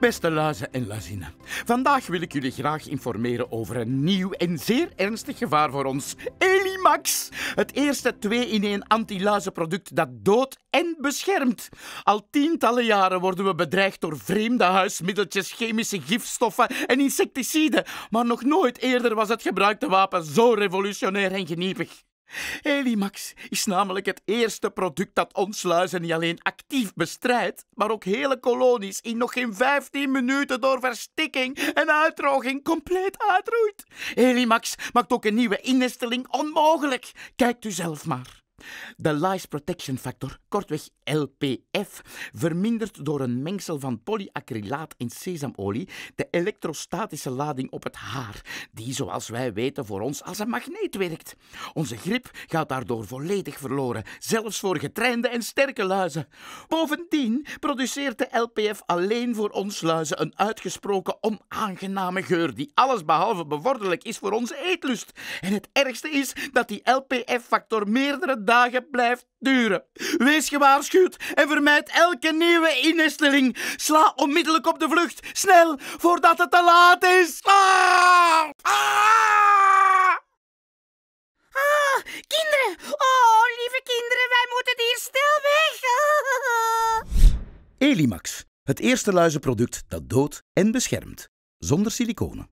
Beste luizen en Lazinnen, vandaag wil ik jullie graag informeren over een nieuw en zeer ernstig gevaar voor ons. Elimax! Het eerste 2-in-1 anti dat dood en beschermt. Al tientallen jaren worden we bedreigd door vreemde huismiddeltjes, chemische gifstoffen en insecticiden. Maar nog nooit eerder was het gebruikte wapen zo revolutionair en geniepig. Helimax is namelijk het eerste product dat ons niet alleen actief bestrijdt, maar ook hele kolonies in nog geen 15 minuten door verstikking en uitdroging compleet uitroeit. Helimax maakt ook een nieuwe innesteling onmogelijk. Kijkt u zelf maar. De Lice Protection Factor, kortweg LPF, vermindert door een mengsel van polyacrylaat en sesamolie de elektrostatische lading op het haar, die zoals wij weten voor ons als een magneet werkt. Onze grip gaat daardoor volledig verloren, zelfs voor getrainde en sterke luizen. Bovendien produceert de LPF alleen voor ons luizen een uitgesproken onaangename geur die allesbehalve bevorderlijk is voor onze eetlust. En het ergste is dat die LPF-factor meerdere blijft duren. Wees gewaarschuwd en vermijd elke nieuwe innesteling. Sla onmiddellijk op de vlucht, snel, voordat het te laat is. Ah! Ah! Ah, kinderen! Oh, lieve kinderen, wij moeten hier snel weg! Elimax, het eerste luizenproduct dat doodt en beschermt, zonder siliconen.